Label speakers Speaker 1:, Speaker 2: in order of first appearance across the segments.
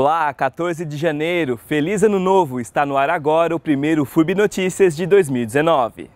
Speaker 1: Olá, 14 de janeiro, feliz ano novo! Está no ar agora o primeiro FURB Notícias de 2019.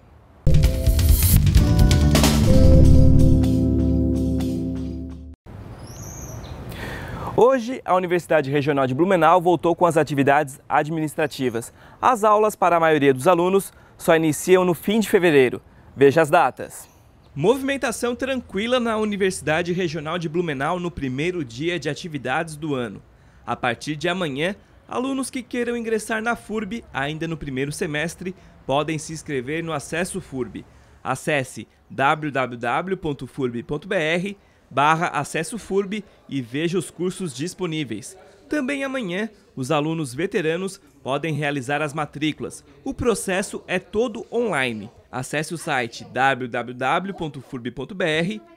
Speaker 1: Hoje, a Universidade Regional de Blumenau voltou com as atividades administrativas. As aulas para a maioria dos alunos só iniciam no fim de fevereiro. Veja as datas. Movimentação tranquila na Universidade Regional de Blumenau no primeiro dia de atividades do ano. A partir de amanhã, alunos que queiram ingressar na FURB ainda no primeiro semestre podem se inscrever no Acesso FURB. Acesse www.furb.br barra Acesso FURB e veja os cursos disponíveis. Também amanhã, os alunos veteranos podem realizar as matrículas. O processo é todo online. Acesse o site www.furb.br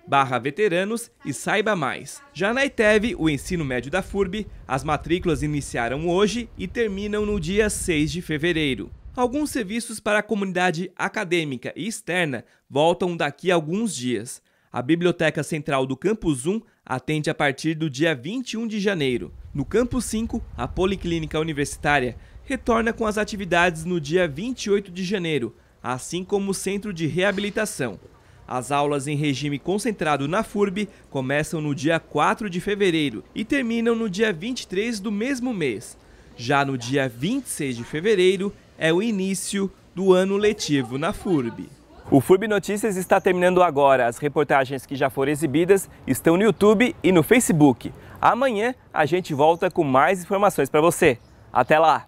Speaker 1: barra veteranos e saiba mais. Já na ITEV, o ensino médio da FURB, as matrículas iniciaram hoje e terminam no dia 6 de fevereiro. Alguns serviços para a comunidade acadêmica e externa voltam daqui a alguns dias. A Biblioteca Central do Campus 1 atende a partir do dia 21 de janeiro. No Campus 5, a Policlínica Universitária retorna com as atividades no dia 28 de janeiro, assim como o centro de reabilitação. As aulas em regime concentrado na FURB começam no dia 4 de fevereiro e terminam no dia 23 do mesmo mês. Já no dia 26 de fevereiro é o início do ano letivo na FURB. O FURB Notícias está terminando agora. As reportagens que já foram exibidas estão no YouTube e no Facebook. Amanhã a gente volta com mais informações para você. Até lá!